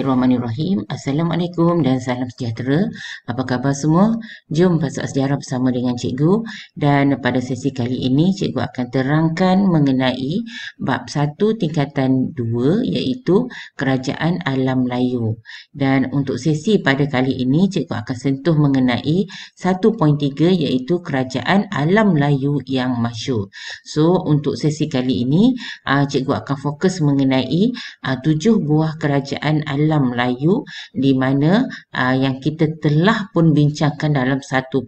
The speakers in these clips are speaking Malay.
Bismillahirrahmanirrahim. Assalamualaikum dan salam sejahtera. Apa khabar semua? Jom masuk sejarah bersama dengan cikgu. Dan pada sesi kali ini, cikgu akan terangkan mengenai bab 1 tingkatan 2 iaitu Kerajaan Alam Melayu. Dan untuk sesi pada kali ini, cikgu akan sentuh mengenai 1.3 iaitu Kerajaan Alam Melayu yang masyur. So, untuk sesi kali ini, ah, cikgu akan fokus mengenai 7 ah, buah kerajaan alam dalam Melayu di mana uh, yang kita telah pun bincangkan dalam 1.2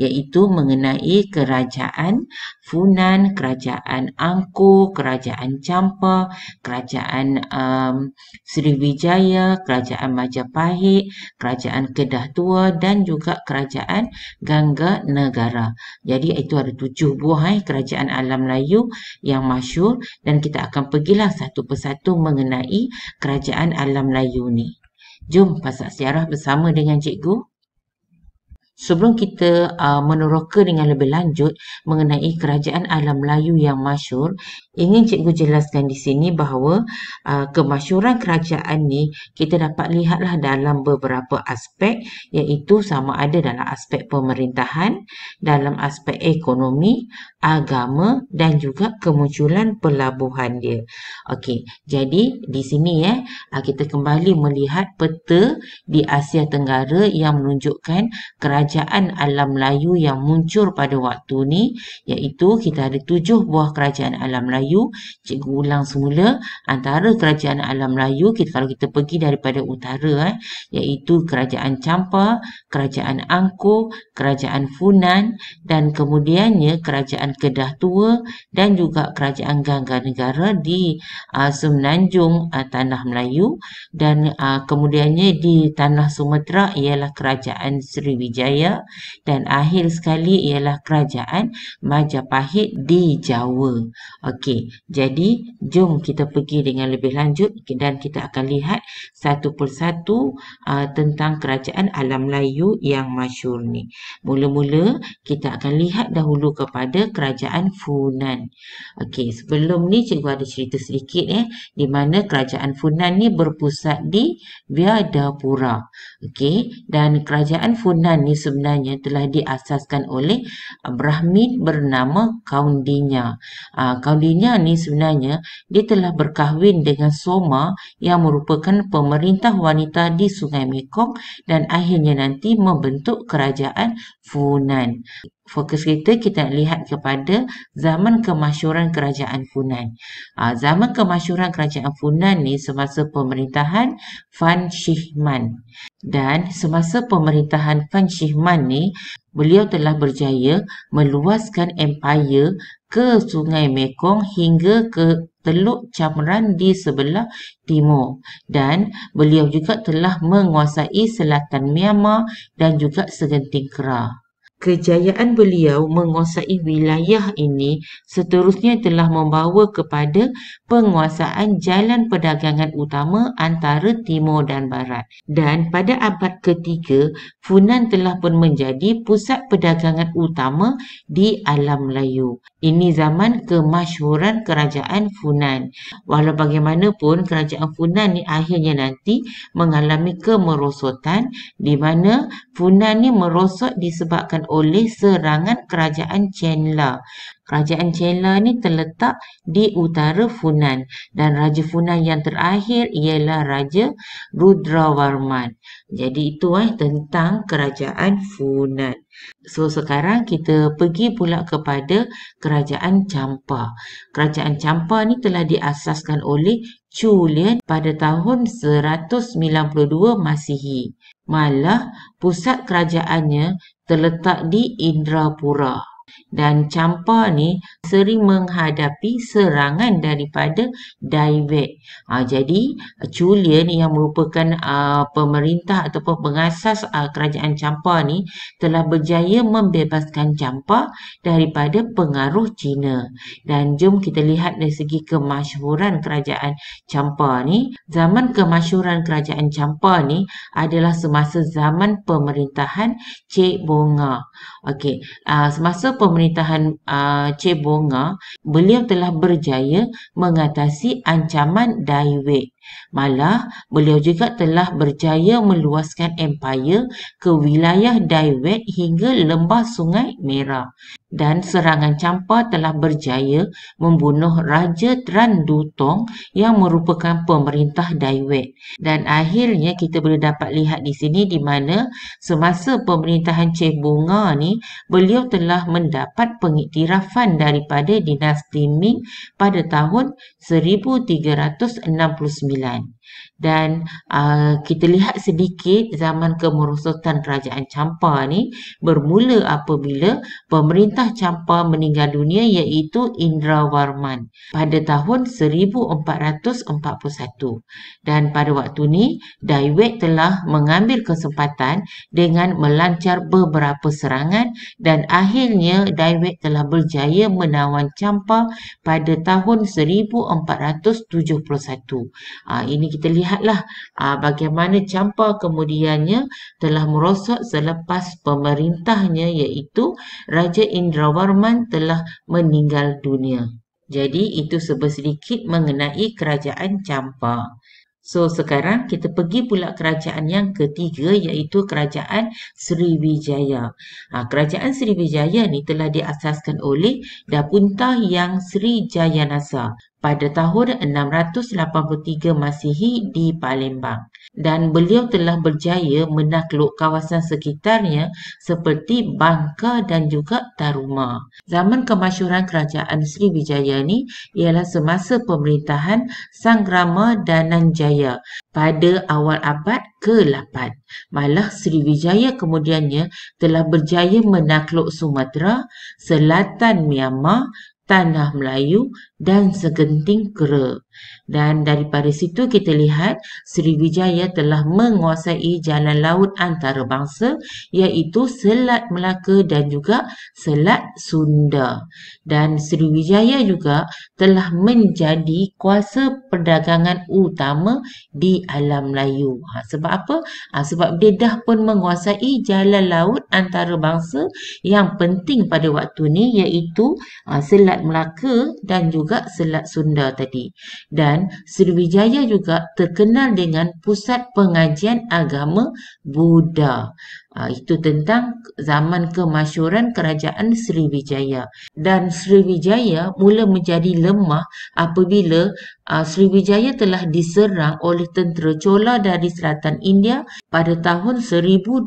iaitu mengenai kerajaan Funan, kerajaan Angku, kerajaan Champa, kerajaan um, Sriwijaya, kerajaan Majapahit, kerajaan Kedah Tua dan juga kerajaan Gangga Negara. Jadi itu ada tujuh buah eh, kerajaan alam Melayu yang masyur dan kita akan pergilah satu persatu mengenai kerajaan alam alam Melayu ni. Jom pasak sejarah bersama dengan cikgu. Sebelum kita uh, meneroka dengan lebih lanjut mengenai kerajaan alam Melayu yang masyur, ingin cikgu jelaskan di sini bahawa uh, kemasyuran kerajaan ni kita dapat lihatlah dalam beberapa aspek iaitu sama ada dalam aspek pemerintahan, dalam aspek ekonomi, agama dan juga kemunculan pelabuhan dia. Okey, jadi di sini ya, eh, uh, kita kembali melihat peta di Asia Tenggara yang menunjukkan kerajaan kerajaan alam Melayu yang muncul pada waktu ni iaitu kita ada tujuh buah kerajaan alam Melayu. Cikgu ulang semula antara kerajaan alam Melayu kita, kalau kita pergi daripada utara eh, iaitu kerajaan Champa, kerajaan Angkor, kerajaan Funan dan kemudiannya kerajaan Kedah Tua dan juga kerajaan Gangga Negara di uh, Semenanjung uh, Tanah Melayu dan uh, kemudiannya di Tanah Sumatera ialah kerajaan Sriwijaya Jaya dan akhir sekali ialah kerajaan Majapahit di Jawa. Okey, jadi jom kita pergi dengan lebih lanjut dan kita akan lihat satu persatu uh, tentang kerajaan Alam Melayu yang masyur ni. Mula-mula kita akan lihat dahulu kepada kerajaan Funan. Okey, sebelum ni cikgu ada cerita sedikit eh di mana kerajaan Funan ni berpusat di Viadapura. Okey, dan kerajaan Funan ni se- sebenarnya telah diasaskan oleh Brahmin bernama Kaundinya. Ah, Kaundinya ni sebenarnya dia telah berkahwin dengan Soma yang merupakan pemerintah wanita di Sungai Mekong dan akhirnya nanti membentuk kerajaan Funan fokus kita kita nak lihat kepada zaman kemasyuran kerajaan Funan. Ha, zaman kemasyuran kerajaan Funan ni semasa pemerintahan Fan Shihman. Dan semasa pemerintahan Fan Shihman ni, beliau telah berjaya meluaskan empire ke Sungai Mekong hingga ke Teluk Chamran di sebelah timur dan beliau juga telah menguasai selatan Myanmar dan juga segenting kerah kejayaan beliau menguasai wilayah ini seterusnya telah membawa kepada penguasaan jalan perdagangan utama antara timur dan barat. Dan pada abad ketiga, Funan telah pun menjadi pusat perdagangan utama di alam Melayu. Ini zaman kemasyhuran kerajaan Funan. Walau bagaimanapun, kerajaan Funan ni akhirnya nanti mengalami kemerosotan di mana Funan ni merosot disebabkan oleh serangan kerajaan Chenla. Kerajaan Chenla ni terletak di utara Funan dan raja Funan yang terakhir ialah raja Rudrawarman. Jadi itu eh tentang kerajaan Funan. So sekarang kita pergi pula kepada kerajaan Champa. Kerajaan Champa ni telah diasaskan oleh Chu Lian pada tahun 192 Masihi. Malah pusat kerajaannya terletak di Indrapura. Dan campa ni sering menghadapi serangan daripada divert. Ha, ah, jadi Chulia ni yang merupakan uh, pemerintah ataupun pengasas uh, kerajaan campa ni telah berjaya membebaskan campa daripada pengaruh China. Dan jom kita lihat dari segi kemasyhuran kerajaan campa ni. Zaman kemasyhuran kerajaan campa ni adalah semasa zaman pemerintahan Cik Bonga. Okey, uh, semasa pemerintahan uh, Cebonga, beliau telah berjaya mengatasi ancaman Daiwe. Malah, beliau juga telah berjaya meluaskan empire ke wilayah Daiwet hingga lembah Sungai Merah. Dan serangan Champa telah berjaya membunuh Raja Tran Dutong yang merupakan pemerintah Daiwet. Dan akhirnya kita boleh dapat lihat di sini di mana semasa pemerintahan Cheh Bunga ni beliau telah mendapat pengiktirafan daripada dinasti Ming pada tahun 1369. Milan Dan uh, kita lihat sedikit zaman kemerosotan kerajaan Champa ni bermula apabila pemerintah Champa meninggal dunia iaitu Indra Warman pada tahun 1441. Dan pada waktu ni, Daiwek telah mengambil kesempatan dengan melancar beberapa serangan dan akhirnya Daiwek telah berjaya menawan Champa pada tahun 1471. Uh, ah, ini kita kita lihatlah uh, bagaimana campa kemudiannya telah merosot selepas pemerintahnya iaitu Raja Indrawarman telah meninggal dunia. Jadi itu sebesedikit mengenai kerajaan campa. So sekarang kita pergi pula kerajaan yang ketiga iaitu kerajaan Sriwijaya. Ha, kerajaan Sriwijaya ni telah diasaskan oleh Dapunta yang Sri Jayanasa pada tahun 683 Masihi di Palembang dan beliau telah berjaya menakluk kawasan sekitarnya seperti Bangka dan juga Taruma. Zaman kemasyuran kerajaan Sriwijaya ini ialah semasa pemerintahan Sangrama Dananjaya pada awal abad ke-8. Malah Sriwijaya kemudiannya telah berjaya menakluk Sumatera, Selatan Myanmar, tanah Melayu dan segenting kera. Dan daripada situ kita lihat Sriwijaya telah menguasai jalan laut antarabangsa iaitu Selat Melaka dan juga Selat Sunda. Dan Sriwijaya juga telah menjadi kuasa perdagangan utama di alam Melayu. Ha, sebab apa? Ha, sebab dia dah pun menguasai jalan laut antarabangsa yang penting pada waktu ni iaitu ha, Selat Selat Melaka dan juga Selat Sunda tadi. Dan Sriwijaya juga terkenal dengan pusat pengajian agama Buddha. Ah, itu tentang zaman kemasyuran kerajaan Sriwijaya dan Sriwijaya mula menjadi lemah apabila uh, Sriwijaya telah diserang oleh tentera Chola dari selatan India pada tahun 1025.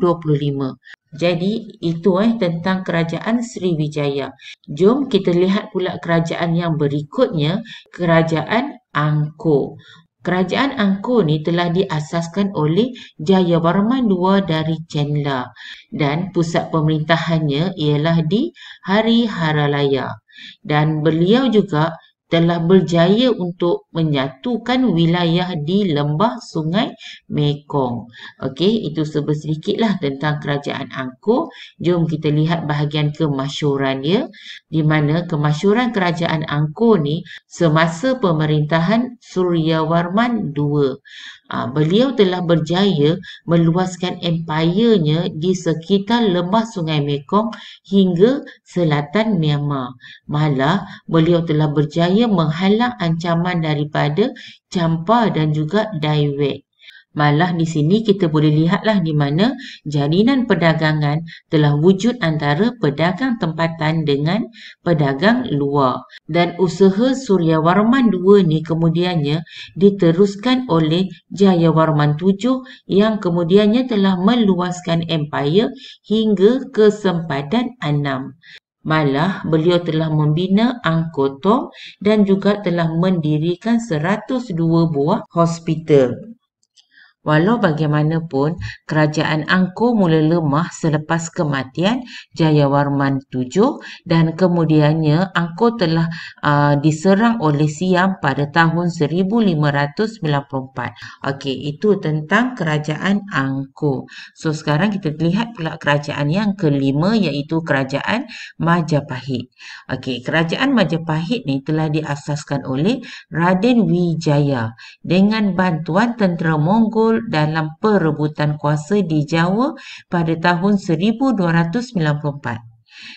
Jadi itu eh tentang kerajaan Sriwijaya. Jom kita lihat pula kerajaan yang berikutnya, kerajaan Angkor. Kerajaan Angkor ni telah diasaskan oleh Jayawarman II dari Chenla dan pusat pemerintahannya ialah di Hari Haralaya. Dan beliau juga telah berjaya untuk menyatukan wilayah di lembah sungai Mekong. Okey, itu sebesar sedikitlah tentang kerajaan Angkor. Jom kita lihat bahagian kemasyuran dia. Di mana kemasyuran kerajaan Angkor ni semasa pemerintahan Suryawarman II. Uh, beliau telah berjaya meluaskan empayanya di sekitar lembah Sungai Mekong hingga selatan Myanmar. Malah, beliau telah berjaya menghalang ancaman daripada Champa dan juga Dai Wek. Malah di sini kita boleh lihatlah di mana jalinan perdagangan telah wujud antara pedagang tempatan dengan pedagang luar. Dan usaha Surya Warman II ni kemudiannya diteruskan oleh Jaya Warman VII yang kemudiannya telah meluaskan empire hingga ke sempadan enam. Malah beliau telah membina Angkotong dan juga telah mendirikan 102 buah hospital. Walau bagaimanapun, kerajaan Angkor mula lemah selepas kematian Jayawarman VII dan kemudiannya Angkor telah uh, diserang oleh Siam pada tahun 1594. Okey, itu tentang kerajaan Angkor. So, sekarang kita lihat pula kerajaan yang kelima iaitu kerajaan Majapahit. Okey, kerajaan Majapahit ni telah diasaskan oleh Raden Wijaya dengan bantuan tentera Mongol muncul dalam perebutan kuasa di Jawa pada tahun 1294.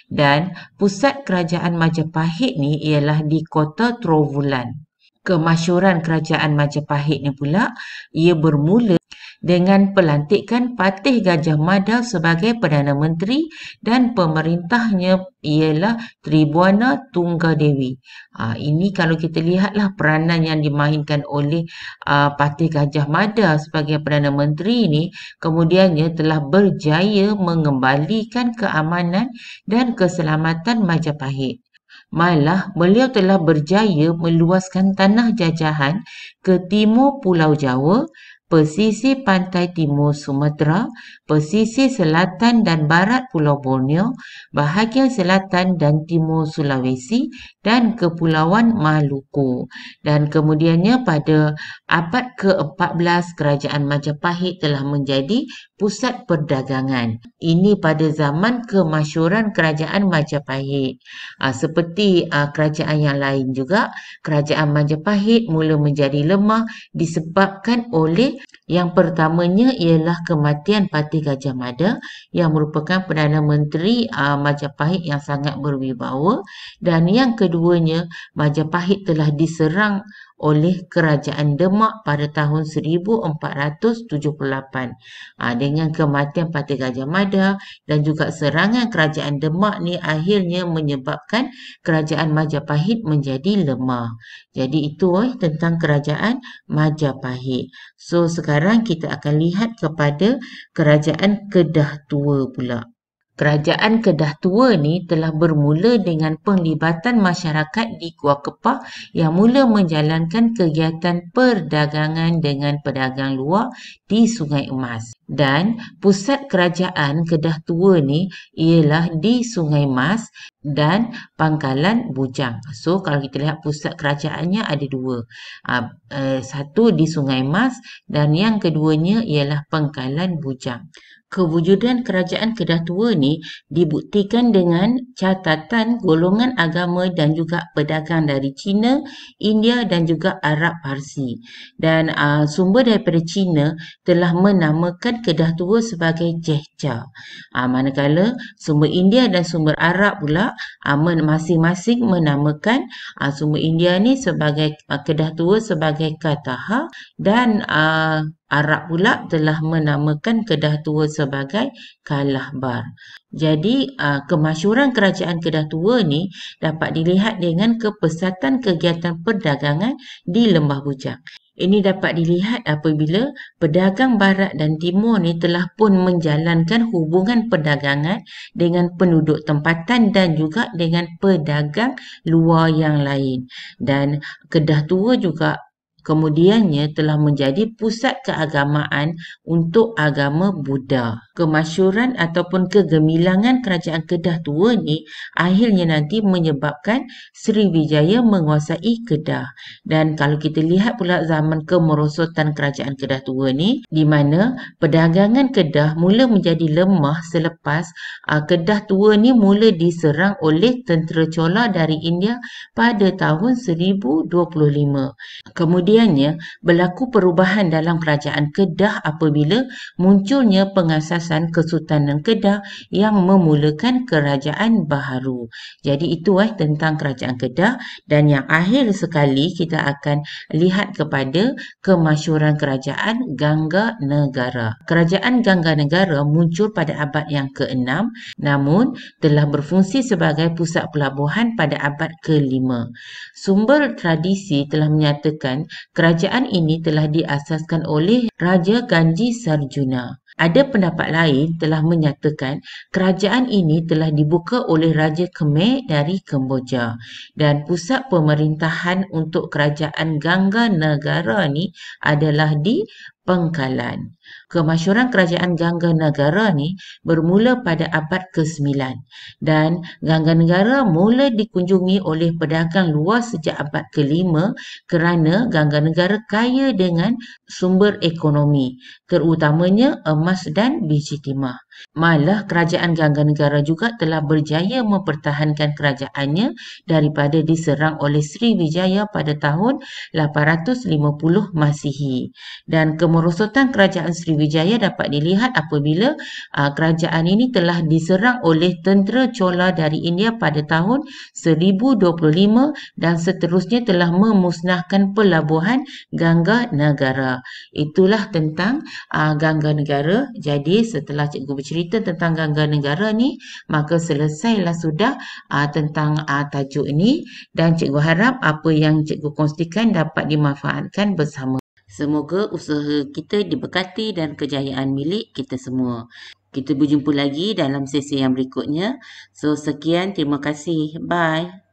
Dan pusat kerajaan Majapahit ni ialah di kota Trowulan. Kemasyuran kerajaan Majapahit ni pula ia bermula dengan pelantikan Patih Gajah Mada sebagai Perdana Menteri dan pemerintahnya ialah Tribuana Tunggadewi. Ha, ah, ini kalau kita lihatlah peranan yang dimainkan oleh uh, ah, Patih Gajah Mada sebagai Perdana Menteri ini kemudiannya telah berjaya mengembalikan keamanan dan keselamatan Majapahit. Malah beliau telah berjaya meluaskan tanah jajahan ke timur Pulau Jawa pesisir pantai timur Sumatera, pesisir selatan dan barat Pulau Borneo, bahagian selatan dan timur Sulawesi dan Kepulauan Maluku. Dan kemudiannya pada abad ke-14, Kerajaan Majapahit telah menjadi pusat perdagangan. Ini pada zaman kemasyuran Kerajaan Majapahit. Ah, seperti ah, kerajaan yang lain juga, Kerajaan Majapahit mula menjadi lemah disebabkan oleh yang pertamanya ialah kematian Parti Gajah Mada yang merupakan Perdana Menteri uh, Majapahit yang sangat berwibawa dan yang keduanya Majapahit telah diserang oleh kerajaan Demak pada tahun 1478 ha, dengan kematian Pati Gajah Mada dan juga serangan kerajaan Demak ni akhirnya menyebabkan kerajaan Majapahit menjadi lemah. Jadi itu eh, tentang kerajaan Majapahit. So sekarang kita akan lihat kepada kerajaan Kedah Tua pula. Kerajaan Kedah Tua ni telah bermula dengan penglibatan masyarakat di Gua Kepah yang mula menjalankan kegiatan perdagangan dengan pedagang luar di Sungai Emas. Dan pusat kerajaan Kedah Tua ni ialah di Sungai Emas dan pangkalan Bujang. So kalau kita lihat pusat kerajaannya ada dua. Ah, eh, satu di Sungai Emas dan yang keduanya ialah pangkalan Bujang kewujudan kerajaan kedah tua ni dibuktikan dengan catatan golongan agama dan juga pedagang dari China, India dan juga Arab Parsi. Dan uh, sumber daripada China telah menamakan kedah tua sebagai Jehcha. Uh, ah, manakala sumber India dan sumber Arab pula uh, masing-masing menamakan uh, sumber India ni sebagai uh, kedah tua sebagai Kataha dan uh, Arab pula telah menamakan Kedah Tua sebagai Kalahbar. Jadi ah, kemasyuran kerajaan Kedah Tua ni dapat dilihat dengan kepesatan kegiatan perdagangan di Lembah Bujang. Ini dapat dilihat apabila pedagang barat dan timur ni telah pun menjalankan hubungan perdagangan dengan penduduk tempatan dan juga dengan pedagang luar yang lain. Dan Kedah Tua juga kemudiannya telah menjadi pusat keagamaan untuk agama Buddha. Kemasyuran ataupun kegemilangan kerajaan Kedah tua ni akhirnya nanti menyebabkan Sriwijaya menguasai Kedah. Dan kalau kita lihat pula zaman kemerosotan kerajaan Kedah tua ni di mana perdagangan Kedah mula menjadi lemah selepas uh, Kedah tua ni mula diserang oleh tentera Chola dari India pada tahun 1025. Kemudian kemudiannya berlaku perubahan dalam kerajaan Kedah apabila munculnya pengasasan Kesultanan Kedah yang memulakan kerajaan baharu. Jadi itu eh tentang kerajaan Kedah dan yang akhir sekali kita akan lihat kepada kemasyuran kerajaan Gangga Negara. Kerajaan Gangga Negara muncul pada abad yang ke-6 namun telah berfungsi sebagai pusat pelabuhan pada abad ke-5. Sumber tradisi telah menyatakan Kerajaan ini telah diasaskan oleh Raja Ganji Sarjuna. Ada pendapat lain telah menyatakan kerajaan ini telah dibuka oleh Raja Khmer dari Kemboja dan pusat pemerintahan untuk kerajaan Gangga Negara ini adalah di Pengkalan. Kemasyuran kerajaan Gangga Negara ni bermula pada abad ke-9 dan Gangga Negara mula dikunjungi oleh pedagang luar sejak abad ke-5 kerana Gangga Negara kaya dengan sumber ekonomi terutamanya emas dan biji timah. Malah kerajaan Gangga Negara juga telah berjaya mempertahankan kerajaannya daripada diserang oleh Sriwijaya pada tahun 850 Masihi dan kemerosotan kerajaan Sriwijaya dapat dilihat apabila uh, kerajaan ini telah diserang oleh tentera Chola dari India pada tahun 1025 dan seterusnya telah memusnahkan pelabuhan Gangga Negara. Itulah tentang uh, Gangga Negara. Jadi setelah cikgu bercerita tentang Gangga Negara ni, maka selesailah sudah uh, tentang uh, tajuk ini dan cikgu harap apa yang cikgu kongsikan dapat dimanfaatkan bersama Semoga usaha kita diberkati dan kejayaan milik kita semua. Kita berjumpa lagi dalam sesi yang berikutnya. So sekian, terima kasih. Bye.